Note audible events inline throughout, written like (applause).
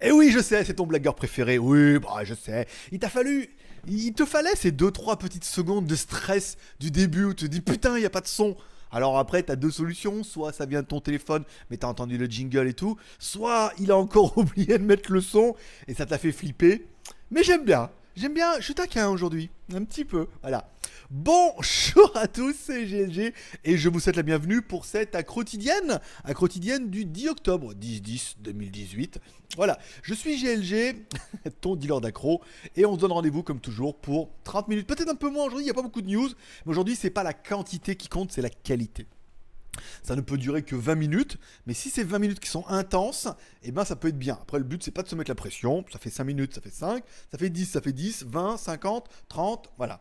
Et eh oui, je sais, c'est ton blagueur préféré. Oui, bah, je sais. Il t'a fallu. Il te fallait ces 2-3 petites secondes de stress du début où tu te dis putain, il n'y a pas de son. Alors après, t'as deux solutions. Soit ça vient de ton téléphone, mais t'as entendu le jingle et tout. Soit il a encore (laughs) oublié de mettre le son et ça t'a fait flipper. Mais j'aime bien. J'aime bien, je suis taquin aujourd'hui, un petit peu, voilà. Bonjour à tous, c'est GLG et je vous souhaite la bienvenue pour cette accro quotidienne, accro quotidienne du 10 octobre 10-10-2018. Voilà, je suis GLG, (laughs) ton dealer d'accro, et on se donne rendez-vous comme toujours pour 30 minutes, peut-être un peu moins aujourd'hui, il n'y a pas beaucoup de news, mais aujourd'hui c'est pas la quantité qui compte, c'est la qualité. Ça ne peut durer que 20 minutes, mais si c'est 20 minutes qui sont intenses, et eh ben ça peut être bien. Après, le but, c'est pas de se mettre la pression. Ça fait 5 minutes, ça fait 5, ça fait 10, ça fait 10, 20, 50, 30, voilà.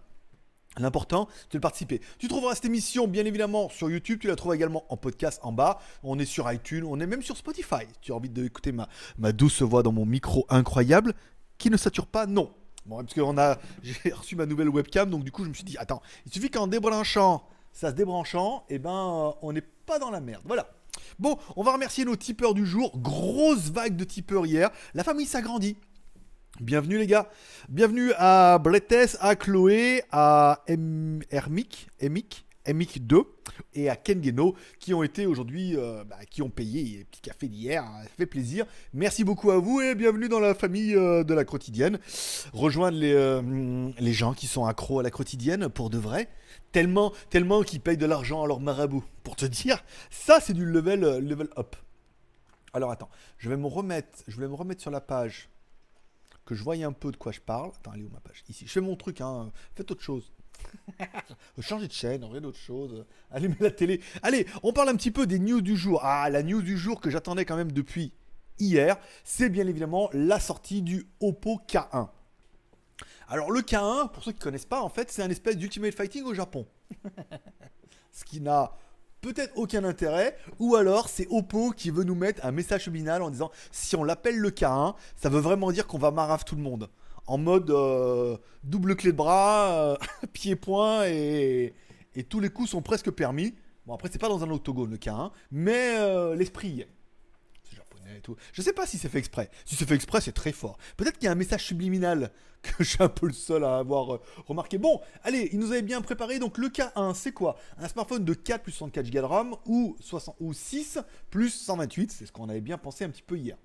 L'important, c'est de participer. Tu trouveras cette émission, bien évidemment, sur YouTube. Tu la trouveras également en podcast en bas. On est sur iTunes, on est même sur Spotify. Tu as envie d'écouter ma, ma douce voix dans mon micro incroyable qui ne sature pas Non. Bon, parce que on a, (laughs) j'ai reçu ma nouvelle webcam, donc du coup, je me suis dit, attends, il suffit qu'en débranchant, ça se débranchant, et eh ben, euh, on est pas dans la merde. Voilà. Bon, on va remercier nos tipeurs du jour. Grosse vague de tipeurs hier. La famille s'agrandit. Bienvenue les gars. Bienvenue à Bletes, à Chloé, à Hermic, Hermic, Emic 2 et à Kengeno qui ont été aujourd'hui, euh, bah, qui ont payé les petits cafés d'hier. ça fait plaisir. Merci beaucoup à vous et bienvenue dans la famille euh, de la quotidienne. Rejoindre les, euh, les gens qui sont accros à la quotidienne pour de vrai. Tellement, tellement qu'ils payent de l'argent à leur marabout. Pour te dire, ça c'est du level, euh, level up. Alors attends, je vais me remettre, je vais me remettre sur la page que je voyais un peu de quoi je parle. Attends, elle où ma page Ici, je fais mon truc, hein. faites autre chose. (laughs) Changez de chaîne, regardez d'autres chose allumez la télé. Allez, on parle un petit peu des news du jour. Ah, la news du jour que j'attendais quand même depuis hier, c'est bien évidemment la sortie du Oppo K1. Alors le K1, pour ceux qui ne connaissent pas, en fait, c'est un espèce d'Ultimate Fighting au Japon. (laughs) Ce qui n'a peut-être aucun intérêt, ou alors c'est Oppo qui veut nous mettre un message final en disant si on l'appelle le K1, ça veut vraiment dire qu'on va marave tout le monde. En mode euh, double clé de bras, pieds euh, (laughs) pied-point et, et tous les coups sont presque permis. Bon après c'est pas dans un octogone le K1, mais euh, l'esprit je ne sais pas si c'est fait exprès. Si c'est fait exprès, c'est très fort. Peut-être qu'il y a un message subliminal (laughs) que je suis un peu le seul à avoir euh, remarqué. Bon, allez, il nous avait bien préparé. Donc le K1, c'est quoi Un smartphone de 4 plus 64 Go de RAM ou, ou 6 plus 128. C'est ce qu'on avait bien pensé un petit peu hier.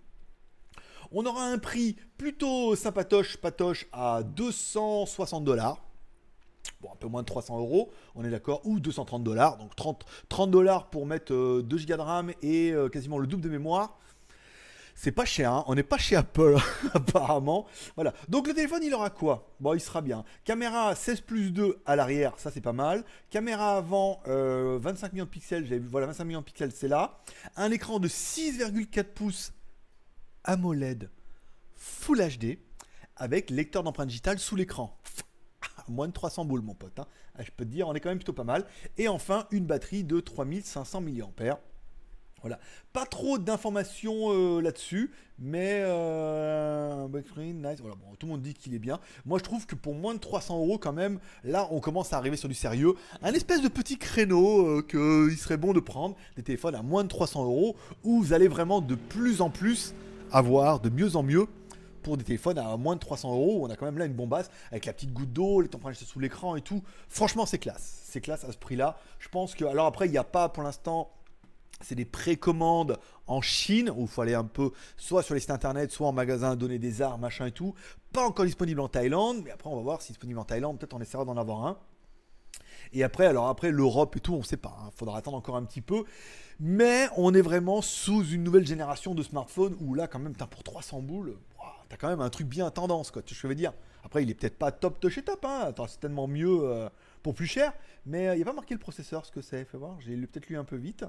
On aura un prix plutôt sympatoche, patoche à 260 dollars bon, un peu moins de 300 euros, on est d'accord, ou 230 dollars, donc 30 dollars pour mettre 2 euh, Go de RAM et euh, quasiment le double de mémoire. C'est pas cher, hein. on n'est pas chez Apple (laughs) apparemment. Voilà. Donc le téléphone, il aura quoi Bon, il sera bien. Caméra 16 plus 2 à l'arrière, ça c'est pas mal. Caméra avant 25 euh, millions de pixels, j'avais vu, voilà 25 millions de pixels, c'est là. Un écran de 6,4 pouces AMOLED Full HD avec lecteur d'empreintes digitales sous l'écran ah, moins de 300 boules, mon pote. Hein. Ah, je peux te dire, on est quand même plutôt pas mal. Et enfin, une batterie de 3500 mAh. Voilà, pas trop d'informations euh, là-dessus, mais euh, nice. bon, tout le monde dit qu'il est bien. Moi, je trouve que pour moins de 300 euros, quand même, là, on commence à arriver sur du sérieux. Un espèce de petit créneau euh, qu'il serait bon de prendre des téléphones à moins de 300 euros, où vous allez vraiment de plus en plus avoir de mieux en mieux pour des téléphones à moins de 300 euros. On a quand même là une bombasse avec la petite goutte d'eau, les températures sous l'écran et tout. Franchement, c'est classe. C'est classe à ce prix-là. Je pense que. Alors après, il n'y a pas pour l'instant c'est des précommandes en Chine où il faut aller un peu soit sur les sites internet, soit en magasin donner des arts, machin et tout. Pas encore disponible en Thaïlande, mais après on va voir si disponible en Thaïlande, peut-être on essaiera d'en avoir un. Et après, alors après l'Europe et tout, on ne sait pas, il hein. faudra attendre encore un petit peu. Mais on est vraiment sous une nouvelle génération de smartphones où là quand même, as pour 300 boules, tu as quand même un truc bien tendance, quoi, je veux dire. Après, il est peut-être pas top de chez top, hein, tellement certainement mieux euh, pour plus cher, mais euh, il n'y a pas marqué le processeur, ce que c'est, fais voir, j'ai peut-être lu un peu vite.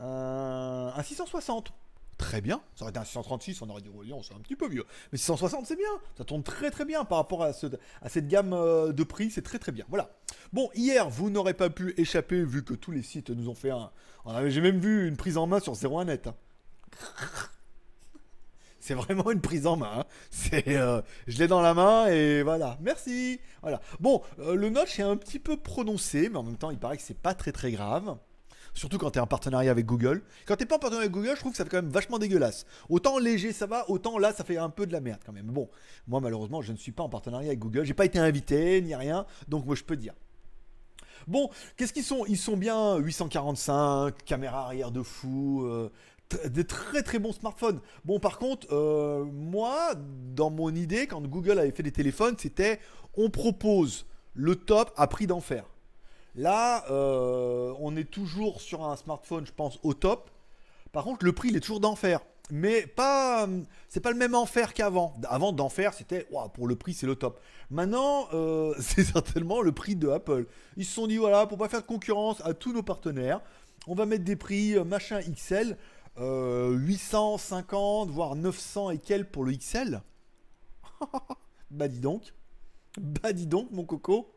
Euh, un, 660 très bien. Ça aurait été un 636, on aurait dit, oh, on c'est un petit peu vieux. Mais 660, c'est bien. Ça tombe très très bien par rapport à, ce, à cette gamme euh, de prix. C'est très très bien. Voilà. Bon, hier, vous n'aurez pas pu échapper vu que tous les sites nous ont fait un. J'ai même vu une prise en main sur 01net. Hein. (laughs) C'est vraiment une prise en main. Hein. C'est, euh, je l'ai dans la main et voilà. Merci. Voilà. Bon, le notch est un petit peu prononcé, mais en même temps, il paraît que c'est pas très très grave. Surtout quand tu es en partenariat avec Google. Quand tu n'es pas en partenariat avec Google, je trouve que ça fait quand même vachement dégueulasse. Autant léger ça va, autant là ça fait un peu de la merde quand même. Bon, moi malheureusement je ne suis pas en partenariat avec Google, j'ai pas été invité ni rien, donc moi je peux dire. Bon, qu'est-ce qu'ils sont Ils sont bien 845, caméra arrière de fou, euh, des très très bons smartphones. Bon, par contre, euh, moi, dans mon idée, quand Google avait fait des téléphones, c'était on propose le top à prix d'enfer. Là, euh, on est toujours sur un smartphone, je pense, au top. Par contre, le prix, il est toujours d'enfer. Mais pas, euh, c'est pas le même enfer qu'avant. Avant, d'enfer, c'était pour le prix, c'est le top. Maintenant, euh, (laughs) c'est certainement le prix de Apple. Ils se sont dit voilà, pour pas faire de concurrence à tous nos partenaires, on va mettre des prix machin XL, 850 voire 900 et quel pour le XL. (laughs) bah dis donc, bah dis donc, mon coco.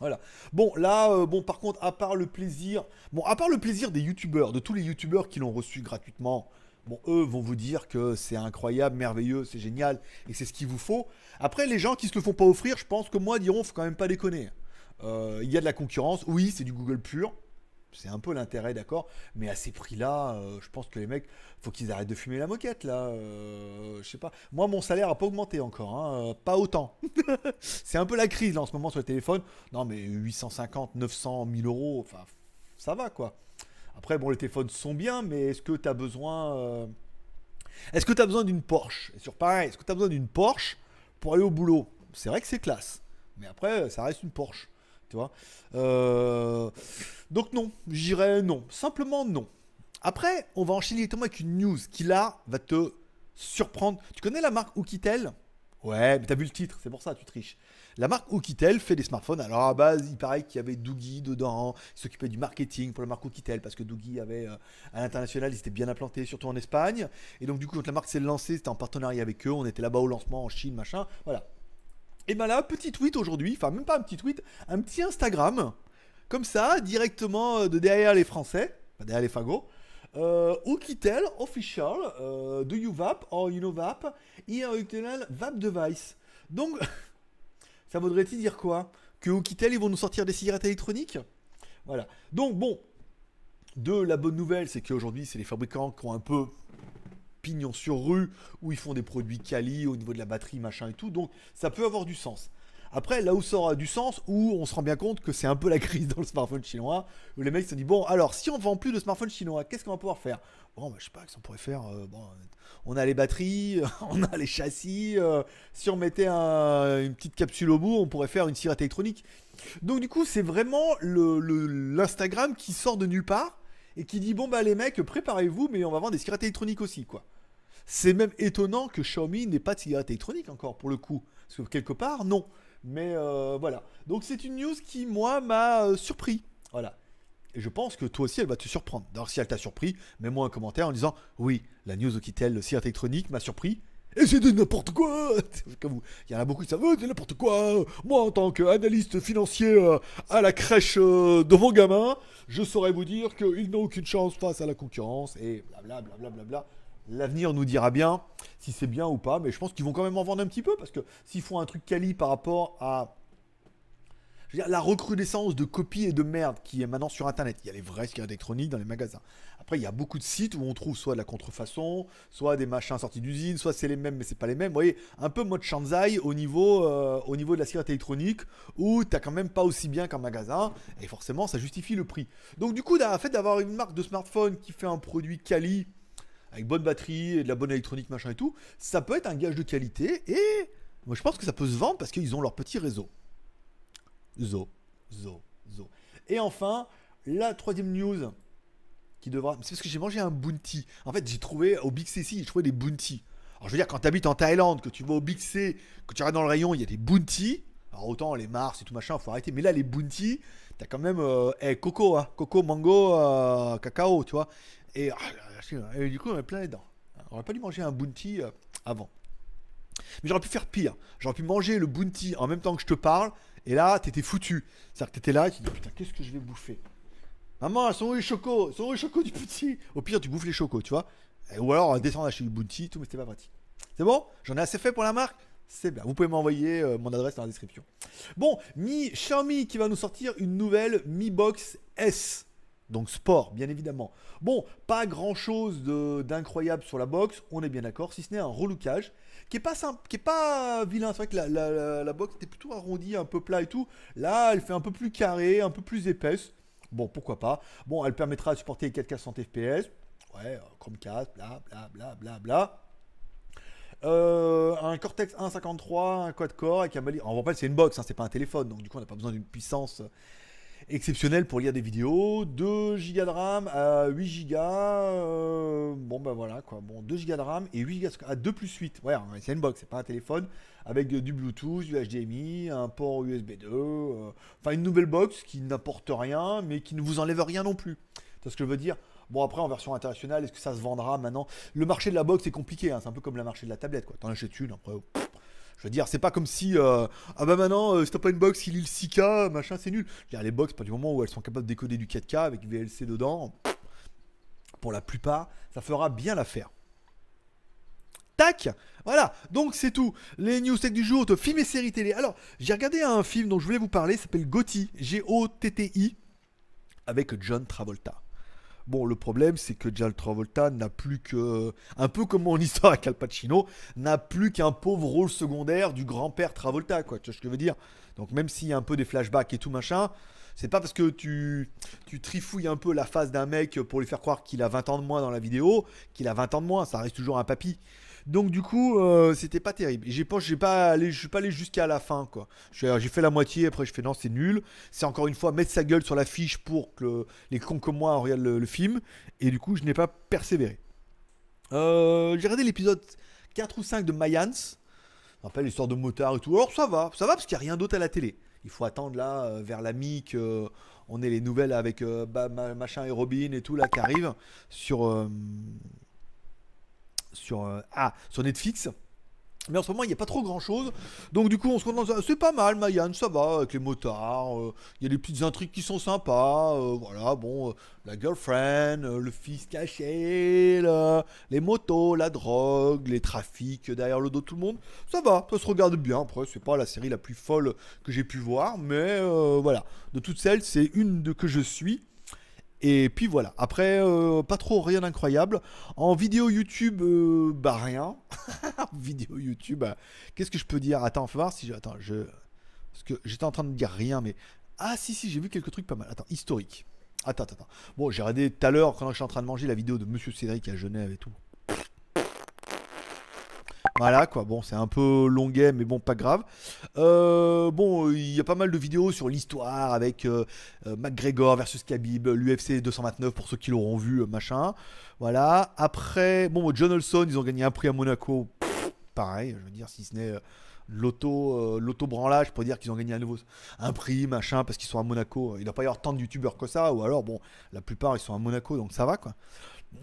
Voilà. Bon, là, euh, bon, par contre, à part le plaisir, bon, à part le plaisir des youtubeurs, de tous les youtubeurs qui l'ont reçu gratuitement, bon, eux vont vous dire que c'est incroyable, merveilleux, c'est génial, et c'est ce qu'il vous faut. Après, les gens qui se le font pas offrir, je pense que moi diront, faut quand même pas déconner. Euh, il y a de la concurrence, oui, c'est du Google pur, c'est un peu l'intérêt, d'accord Mais à ces prix-là, euh, je pense que les mecs, faut qu'ils arrêtent de fumer la moquette, là. Euh, je sais pas. Moi, mon salaire a pas augmenté encore, hein, euh, pas autant. (laughs) c'est un peu la crise, là, en ce moment, sur le téléphone. Non, mais 850, 900, 1000 euros, enfin, ça va, quoi. Après, bon, les téléphones sont bien, mais est-ce que tu as besoin... Est-ce que tu as besoin d'une Porsche Et sur pareil, est-ce que tu as besoin d'une Porsche pour aller au boulot C'est vrai que c'est classe. Mais après, ça reste une Porsche vois euh, Donc non, j'irai non. Simplement non. Après, on va en enchaîner directement avec une news qui là va te surprendre. Tu connais la marque Oukitel Ouais, mais t'as vu le titre, c'est pour ça, tu triches. La marque Oukitel fait des smartphones. Alors à base, il paraît qu'il y avait Doogie dedans, il s'occupait du marketing pour la marque Oukitel parce que Doogie avait euh, à l'international, ils étaient bien implanté surtout en Espagne. Et donc du coup, quand la marque s'est lancée, c'était en partenariat avec eux. On était là-bas au lancement en Chine, machin. Voilà. Et ben là, petit tweet aujourd'hui, enfin même pas un petit tweet, un petit Instagram, comme ça, directement euh, de derrière les Français, derrière les fagots, euh, Official euh, de UVAP, or UNOVAP, et un VAP Device. Donc, (laughs) ça voudrait-il dire quoi Que Oukitel, ils vont nous sortir des cigarettes électroniques Voilà. Donc, bon, de la bonne nouvelle, c'est qu'aujourd'hui, c'est les fabricants qui ont un peu pignon sur rue, où ils font des produits quali au niveau de la batterie, machin et tout. Donc ça peut avoir du sens. Après, là où ça aura du sens, où on se rend bien compte que c'est un peu la crise dans le smartphone chinois, où les mecs se disent bon, alors si on vend plus de smartphones chinois, qu'est-ce qu'on va pouvoir faire Bon, bah, je sais pas, qu'est-ce qu'on pourrait faire euh, bon, On a les batteries, (laughs) on a les châssis. Euh, si on mettait une petite capsule au bout, on pourrait faire une cigarette électronique. Donc du coup, c'est vraiment l'Instagram le, qui sort de nulle part et qui dit bon bah les mecs, préparez-vous, mais on va vendre des cigarettes électroniques aussi, quoi. C'est même étonnant que Xiaomi n'ait pas de cigarette électronique encore pour le coup. Parce que quelque part, non. Mais euh, voilà. Donc c'est une news qui, moi, m'a euh, surpris. Voilà. Et je pense que toi aussi, elle va te surprendre. D'ailleurs, si elle t'a surpris, mets-moi un commentaire en disant Oui, la news qui le cigarette électronique, m'a surpris. Et c'est de n'importe quoi (laughs) Comme il y en a beaucoup qui savent, c'est oh, n'importe quoi Moi, en tant qu'analyste financier euh, à la crèche de mon gamin, je saurais vous dire qu'ils n'ont aucune chance face à la concurrence, et blablabla, L'avenir nous dira bien si c'est bien ou pas, mais je pense qu'ils vont quand même en vendre un petit peu parce que s'ils font un truc quali par rapport à la recrudescence de copies et de merde qui est maintenant sur Internet. Il y a les vraies cigarettes électroniques dans les magasins. Après, il y a beaucoup de sites où on trouve soit de la contrefaçon, soit des machins sortis d'usine, soit c'est les mêmes mais c'est pas les mêmes. Vous voyez, un peu mode Shanzai au niveau, euh, au niveau de la cigarette électronique où t'as quand même pas aussi bien qu'un magasin et forcément ça justifie le prix. Donc, du coup, le fait d'avoir une marque de smartphone qui fait un produit quali avec bonne batterie, et de la bonne électronique, machin et tout, ça peut être un gage de qualité et moi je pense que ça peut se vendre parce qu'ils ont leur petit réseau. Zo, zo, zo. Et enfin, la troisième news qui devra. C'est parce que j'ai mangé un bounty. En fait, j'ai trouvé au Big C, j'ai trouvé des bounty. Alors je veux dire, quand tu habites en Thaïlande, que tu vas au Big C, que tu arrives dans le rayon, il y a des bounty. Alors autant les Mars et tout machin, faut arrêter. Mais là, les bounty, t'as quand même. Euh, eh, coco, hein, coco, mango, euh, cacao, tu vois. Ah, hein. Et, du coup, on est plein les dents. On n'aurait pas dû manger un bounty euh, avant. Mais j'aurais pu faire pire. J'aurais pu manger le bounty en même temps que je te parle. Et là, t'étais foutu. C'est-à-dire que t'étais là et tu dis putain, qu'est-ce que je vais bouffer Maman, elles sont où les chocos sont où les chocos du petit Au pire, tu bouffes les chocos, tu vois. Ou alors, descendre chez le bounty, tout, mais c'était pas pratique. C'est bon J'en ai assez fait pour la marque c'est bien. Vous pouvez m'envoyer euh, mon adresse dans la description. Bon, Mi Xiaomi qui va nous sortir une nouvelle Mi Box S. Donc sport, bien évidemment. Bon, pas grand-chose d'incroyable sur la box. on est bien d'accord, si ce n'est un relookage qui est pas simple, qui est pas vilain. C'est vrai que la, box était plutôt arrondie, un peu plat et tout. Là, elle fait un peu plus carré, un peu plus épaisse. Bon, pourquoi pas. Bon, elle permettra de supporter les 4K 100 FPS. Ouais, euh, Chromecast, bla bla bla bla bla. Euh, un Cortex 1.53, un quad-core avec un On pas, c'est une box, hein, c'est pas un téléphone, donc du coup, on n'a pas besoin d'une puissance euh, exceptionnel pour lire des vidéos, 2 gigas de RAM à 8 Go, euh, bon ben voilà quoi, bon 2 Go de RAM et 8 Go à 2 plus 8, ouais hein, c'est une box, c'est pas un téléphone, avec du Bluetooth, du HDMI, un port USB 2, euh, enfin une nouvelle box qui n'apporte rien mais qui ne vous enlève rien non plus, c'est ce que je veux dire. Bon après en version internationale, est-ce que ça se vendra maintenant Le marché de la box est compliqué, hein, c'est un peu comme le marché de la tablette quoi, t'en achètes une après... Je veux dire, c'est pas comme si euh, ah bah maintenant, c'est euh, pas une box, qui lit le 6K, machin, c'est nul. les box, pas du moment où elles sont capables de décoder du 4K avec VLC dedans, pour la plupart, ça fera bien l'affaire. Tac Voilà, donc c'est tout. Les news tech du jour, te films et séries télé. Alors, j'ai regardé un film dont je voulais vous parler, s'appelle Gotti, G-O-T-T-I, avec John Travolta. Bon, le problème, c'est que Jal Travolta n'a plus que. Un peu comme mon (laughs) histoire à Al n'a plus qu'un pauvre rôle secondaire du grand-père Travolta, quoi. Tu vois ce que je veux dire Donc, même s'il y a un peu des flashbacks et tout machin, c'est pas parce que tu, tu trifouilles un peu la face d'un mec pour lui faire croire qu'il a 20 ans de moins dans la vidéo qu'il a 20 ans de moins. Ça reste toujours un papy. Donc du coup, euh, c'était pas terrible. J'ai pas, j'ai pas allé, je suis pas allé jusqu'à la fin quoi. J'ai fait la moitié, après je fais non, c'est nul. C'est encore une fois mettre sa gueule sur la fiche pour que les cons comme moi regardent le, film. Et du coup, je n'ai pas persévéré. Euh, j'ai regardé l'épisode 4 ou 5 de Mayans. On rappelle l'histoire de motard et tout. Alors ça va, ça va parce qu'il n'y a rien d'autre à la télé. Il faut attendre là euh, vers la mi que on ait les nouvelles avec bah, machin et Robin et tout là qui arrivent sur sur, euh, ah, sur Netflix. Mais en ce moment, il n'y a pas trop grand chose. Donc, du coup, on se contente. C'est pas mal, Mayan, ça va, avec les motards. Euh, il y a des petites intrigues qui sont sympas. Euh, voilà, bon, la girlfriend, le fils caché, les motos, la drogue, les trafics derrière le dos de tout le monde. Ça va, ça se regarde bien. Après, c'est pas la série la plus folle que j'ai pu voir, mais voilà. De toutes celles, c'est une de que je suis. Et puis voilà, après, euh, pas trop, rien d'incroyable. En vidéo YouTube, euh, bah rien. (laughs) vidéo YouTube, bah, qu'est-ce que je peux dire Attends, faut voir si je... Attends, je... Parce que j'étais en train de dire rien, mais... Ah si, si, j'ai vu quelques trucs pas mal. Attends, historique. Attends, attends, attends. Bon, j'ai regardé tout à l'heure, quand je suis en train de manger, la vidéo de Monsieur Cédric à Genève et tout. Voilà quoi, bon c'est un peu longuet mais bon pas grave. Euh, bon il y a pas mal de vidéos sur l'histoire avec euh, euh, McGregor versus Khabib, l'UFC 229 pour ceux qui l'auront vu, machin. Voilà, après, bon John Olson ils ont gagné un prix à Monaco, pareil je veux dire si ce n'est l'auto branlage pour dire qu'ils ont gagné à nouveau un prix machin parce qu'ils sont à Monaco il doit pas y avoir tant de youtubeurs que ça ou alors bon la plupart ils sont à Monaco donc ça va quoi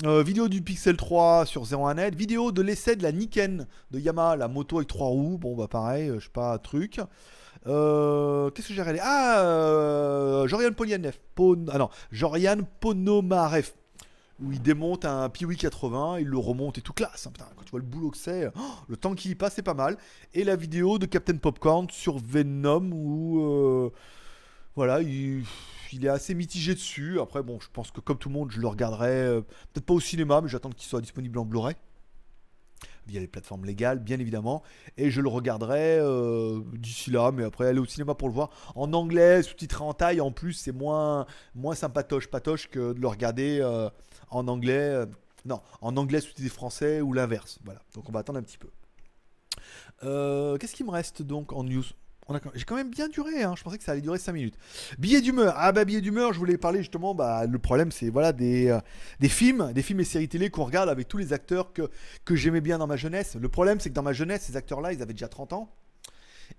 euh, vidéo du Pixel 3 sur 01net. Vidéo de l'essai de la Niken de Yamaha, la moto avec trois roues. Bon, bah pareil, euh, je sais pas, truc. Euh, qu'est-ce que j'ai regardé Ah, Jorian Polianef Ah non, Jorian Ponomarev. Où il démonte un Piwi 80, il le remonte et tout classe. Hein, putain, quand tu vois le boulot que c'est, oh, le temps qu'il y passe, c'est pas mal. Et la vidéo de Captain Popcorn sur Venom où. voilà, il il est assez mitigé dessus. Après, bon, je pense que comme tout le monde, je le regarderai euh, peut-être pas au cinéma, mais j'attends qu'il soit disponible en Blu-ray via les plateformes légales, bien évidemment. Et je le regarderai euh, d'ici là, mais après aller au cinéma pour le voir en anglais, sous-titré en taille. En plus, c'est moins moins sympatoche patoche que de le regarder euh, en anglais. non, en anglais sous-titré français ou l'inverse. Voilà. Donc on va attendre un petit peu. Qu'est-ce qui me reste donc en news j'ai quand même bien duré, hein. je pensais que ça allait durer 5 minutes. Billet d'humeur. Ah bah billet d'humeur, je voulais parler justement, bah, le problème c'est voilà euh, des, films, des films et séries télé qu'on regarde avec tous les acteurs que, que j'aimais bien dans ma jeunesse. Le problème c'est que dans ma jeunesse, ces acteurs-là, ils avaient déjà 30 ans.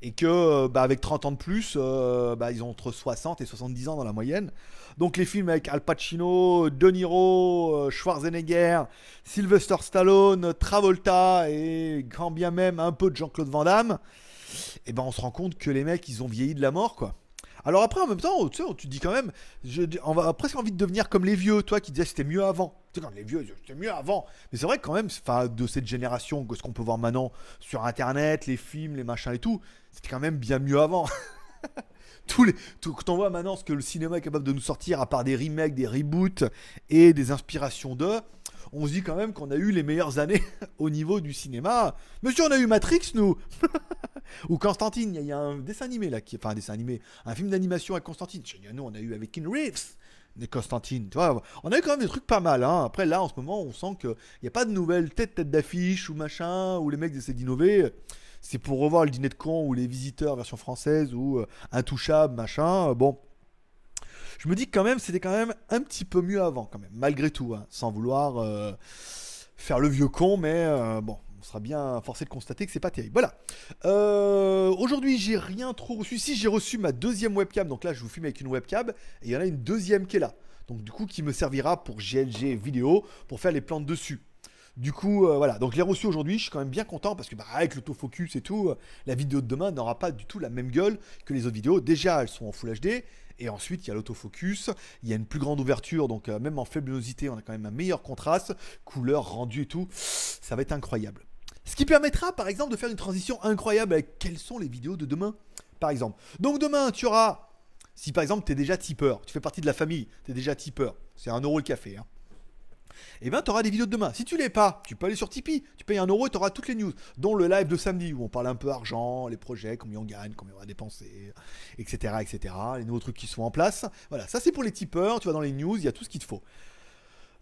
Et que, euh, bah, avec 30 ans de plus, euh, bah, ils ont entre 60 et 70 ans dans la moyenne. Donc les films avec Al Pacino, De Niro, Schwarzenegger, Sylvester Stallone, Travolta et quand bien même un peu de Jean-Claude Van Damme et eh ben on se rend compte que les mecs, ils ont vieilli de la mort, quoi. Alors après, en même temps, tu sais, tu te dis quand même, on va presque envie de devenir comme les vieux, toi, qui disais c'était mieux avant. Tu sais, les vieux, c'était mieux avant. Mais c'est vrai que quand même, de cette génération, que ce qu'on peut voir maintenant sur Internet, les films, les machins et tout, c'était quand même bien mieux avant. (laughs) Tous les, tout, quand on voit maintenant ce que le cinéma est capable de nous sortir, à part des remakes, des reboots et des inspirations d'eux, on se dit quand même qu'on a eu les meilleures années (laughs) au niveau du cinéma. Monsieur, on a eu Matrix, nous (laughs) Ou Constantine, il y, a un dessin animé là, qui, enfin un dessin animé, un film d'animation avec Constantine. Ah nous, on a eu avec King Reeves des Constantine, tu vois, on a eu quand même des trucs pas mal. Hein. Après, là, en ce moment, on sent qu'il n'y a pas de nouvelles têtes, têtes d'affiche ou machin, Ou les mecs essaient d'innover. C'est pour revoir le dîner de con ou les visiteurs version française ou intouchables, intouchable, machin. Bon, je me dis quand même, c'était quand même un petit peu mieux avant, quand même, malgré tout, hein, sans vouloir euh, faire le vieux con, mais euh, bon, on sera bien forcé de constater que c'est pas terrible. Voilà. Euh, aujourd'hui, j'ai rien trop reçu. Si j'ai reçu ma deuxième webcam, donc là, je vous filme avec une webcam, et il y en a une deuxième qui est là. Donc du coup, qui me servira pour GLG vidéo pour faire les plans dessus. Du coup, euh, voilà. Donc, les reçus aujourd'hui, je suis quand même bien content parce que, bah, avec l'autofocus et tout, euh, la vidéo de demain n'aura pas du tout la même gueule que les autres vidéos. Déjà, elles sont en Full HD. Et ensuite, il y a l'autofocus, il y a une plus grande ouverture, donc euh, même en faible on a quand même un meilleur contraste, couleur, rendu et tout. Ça va être incroyable. Ce qui permettra, par exemple, de faire une transition incroyable avec quelles sont les vidéos de demain, par exemple. Donc, demain, tu auras, si par exemple, tu es déjà tipeur, tu fais partie de la famille, tu es déjà tipeur, c'est un euro le café, hein eh bien, tu auras des vidéos de demain. Si tu l'es pas, tu peux aller sur Tipeee, tu payes un euro et tu auras toutes les news, dont le live de samedi où on parle un peu argent, les projets, combien on gagne, combien on va dépenser, etc., etc., les nouveaux trucs qui sont en place. Voilà, ça c'est pour les tipeurs, tu vas dans les news, il y a tout ce qu'il te faut.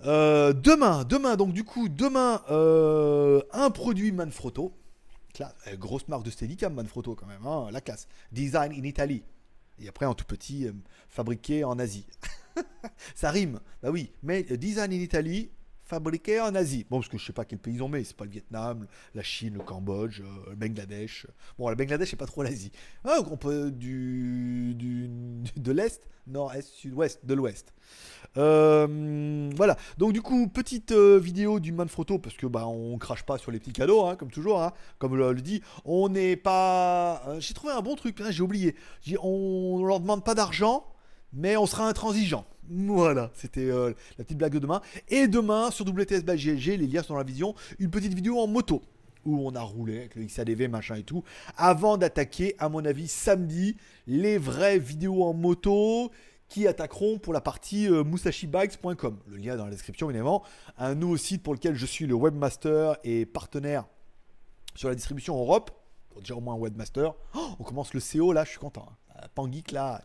Euh, demain, demain, donc du coup, demain, euh, un produit Manfrotto. Classe, eh, grosse marque de Steadicam, Manfrotto quand même, hein, la classe. Design in Italy. Et après, en tout petit, euh, fabriqué en Asie. (laughs) (laughs) ça rime. Bah oui, mais euh, design in Italy, fabriqué en Asie. Bon, parce que je sais pas quel pays on ont, mais c'est pas le Vietnam, la Chine, le Cambodge, euh, le Bangladesh. Bon, le Bangladesh, c'est pas trop l'Asie. Ah, on peut du, du (laughs) de l'est, nord-est, sud-ouest, de l'ouest. Euh, voilà. Donc du coup, petite vidéo du Manfrotto parce que bah on crache pas sur les petits cadeaux, hein, comme toujours. Hein. comme le dit on n'est pas. J'ai trouvé un bon truc. Hein, j'ai oublié. on leur demande pas d'argent, mais on sera intransigeant. Voilà, c'était euh, la petite blague de demain. Et demain, sur WTS les liens sont dans la vision, une petite vidéo en moto où on a roulé avec le XADV, machin et tout, avant d'attaquer, à mon avis, samedi, les vraies vidéos en moto qui attaqueront pour la partie euh, MusashiBikes.com. Le lien est dans la description, évidemment. Un nouveau site pour lequel je suis le webmaster et partenaire sur la distribution Europe. Pour au moins webmaster. Oh, on commence le CO e là, je suis content. Pan hein. euh, Pangeek là,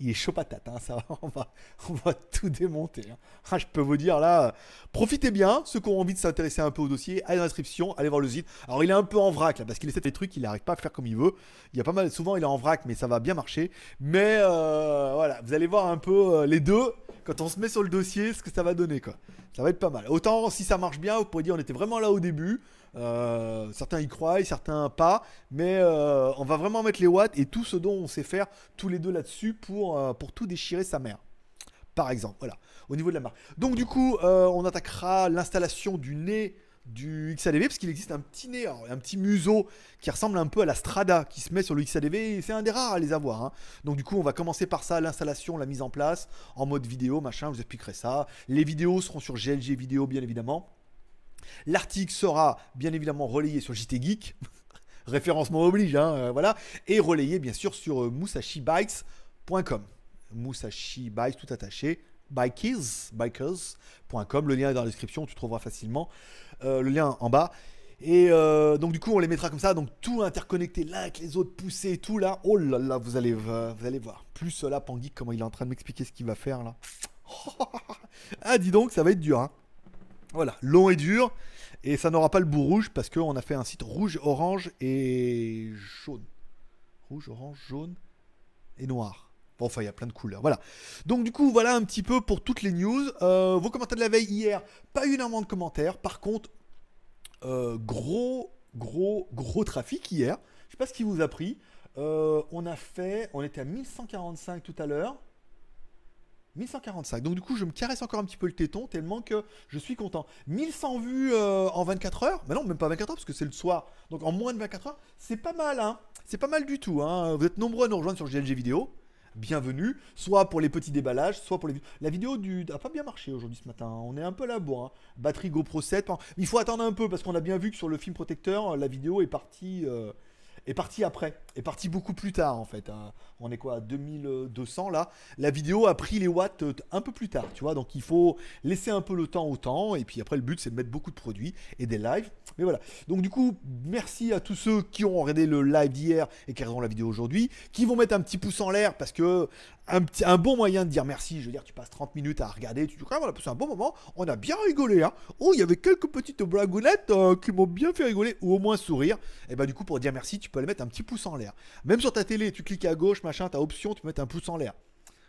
il est chaud patate. Hein, ça, (laughs) on, va, on va tout démonter. Hein. Ah, je peux vous dire là, profitez bien. Ceux qui ont envie de s'intéresser un peu au dossier, allez dans l'inscription, allez voir le site. Alors il est un peu en vrac là, parce qu'il essaie des trucs, il n'arrive pas à faire comme il veut. Il y a pas mal, souvent il est en vrac, mais ça va bien marcher. Mais euh, voilà, vous allez voir un peu euh, les deux quand on se met sur le dossier, ce que ça va donner, quoi. Ça va être pas mal. Autant si ça marche bien, vous pourriez dire on était vraiment là au début. Euh, certains y croient, certains pas, mais euh, on va vraiment mettre les watts et tout ce dont on sait faire tous les deux là-dessus pour, euh, pour tout déchirer sa mère. Par exemple, voilà, au niveau de la marque. Donc du coup, on attaquera l'installation du nez du XADV parce qu'il existe un petit nez, un petit museau qui ressemble un peu à la Strada qui se met sur le XADV. C'est un des rares à les avoir. Hein. Donc du coup, on va commencer par ça, l'installation, la mise en place en mode vidéo, machin. Je vous expliquerai ça. Les vidéos seront sur GLG vidéo, bien évidemment. L'article sera bien évidemment relayé sur JT Geek, (laughs) référencement oblige, hein, euh, voilà, et relayé bien sûr sur euh, musashibikes.com. Musashi Bikes tout attaché, bikers, bikers.com. Le lien est dans la description, tu trouveras facilement. Euh, le lien en bas. Et euh, donc du coup on les mettra comme ça, donc tout interconnecté l'un avec les autres poussé et tout là. Oh là là, vous allez, vous allez voir. Plus là, pangui comment il est en train de m'expliquer ce qu'il va faire là. (laughs) ah dis donc, ça va être dur. Hein. Voilà, long et dur. Et ça n'aura pas le bout rouge parce qu'on a fait un site rouge, orange et jaune. Rouge, orange, jaune et noir. Bon, enfin, il y a plein de couleurs. Voilà. Donc, du coup, voilà un petit peu pour toutes les news. Euh, vos commentaires de la veille hier, pas eu énormément de commentaires. Par contre, euh, gros, gros, gros trafic hier. Je sais pas ce qui vous a pris. Euh, on a fait, on était à 1145 tout à l'heure. 1145. Donc du coup, je me caresse encore un petit peu le téton tellement que je suis content. 1100 vues en 24 heures. Mais non, même pas 24 heures parce que c'est le soir. Donc en moins de 24 heures, c'est pas mal. Hein c'est pas mal du tout. Hein. vous êtes nombreux à nous rejoindre sur GLG Vidéo bienvenue, soit pour les petits déballages, soit pour les La vidéo du pas bien marché aujourd'hui ce matin, hein. on est un peu là bas hein. Batterie GoPro 7, il faut attendre un peu parce qu'on a bien vu que sur le film protecteur, la vidéo est partie euh, est parti après, est parti beaucoup plus tard en fait. Hein. On est quoi à 2200 là La vidéo a pris les watts euh, un peu plus tard, tu vois. Donc il faut laisser un peu le temps au temps. Et puis après, le but c'est de mettre beaucoup de produits et des lives. Mais voilà. Donc du coup, merci à tous ceux qui ont regardé le live d'hier et qui regardent la vidéo aujourd'hui, qui vont mettre un petit pouce en l'air parce que un, petit, un bon moyen de dire merci. Je veux dire, tu passes 30 minutes à regarder, tu dis, ah, voilà, c'est un bon moment. On a bien rigolé. Hein. Oh, il y avait quelques petites blagounettes euh, qui m'ont bien fait rigoler ou au moins sourire. Et bah, du coup, pour dire merci, tu peux aller mettre un petit pouce en l'air. Même sur ta télé, tu cliques à gauche, machin, ta option, tu peux mettre un pouce en l'air.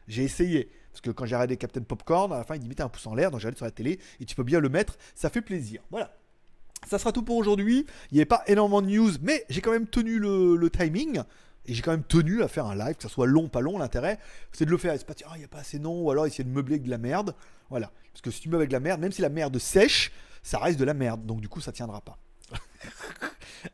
J'ai essayé, parce que quand j'ai arrêté Captain Popcorn, à la fin, il dit un pouce en l'air, donc j'allais sur la télé, et tu peux bien le mettre, ça fait plaisir. Voilà. Ça sera tout pour aujourd'hui. Il n'y avait pas énormément de news, mais j'ai quand même tenu le, timing. Et j'ai quand même tenu à faire un live, que ça soit long, pas long, l'intérêt, c'est de le faire. C'est pas dire, il n'y a pas assez non, ou alors essayer de meubler avec de la merde. Voilà. Parce que si tu meubles avec de la merde, même si la merde sèche, ça reste de la merde. Donc du coup, ça tiendra pas. (laughs)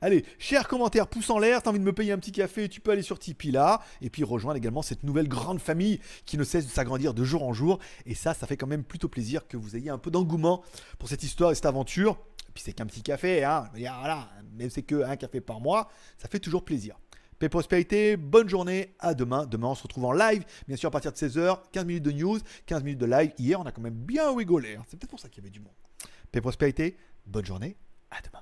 Allez, cher commentaire, pouce en l'air, t'as envie de me payer un petit café, tu peux aller sur Tipeee là, et puis rejoindre également cette nouvelle grande famille qui ne cesse de s'agrandir de jour en jour. Et ça, ça fait quand même plutôt plaisir que vous ayez un peu d'engouement pour cette histoire et cette aventure. puis c'est qu'un petit café, hein, voilà, même c'est qu'un café par mois, ça fait toujours plaisir. Paix prospérité, bonne journée, à demain. Demain, on se retrouve en live, bien sûr, à partir de 16h, 15 minutes de news, 15 minutes de live. Hier, on a quand même bien rigolé. Hein. C'est peut-être pour ça qu'il y avait du monde. Paix prospérité, bonne journée, à demain.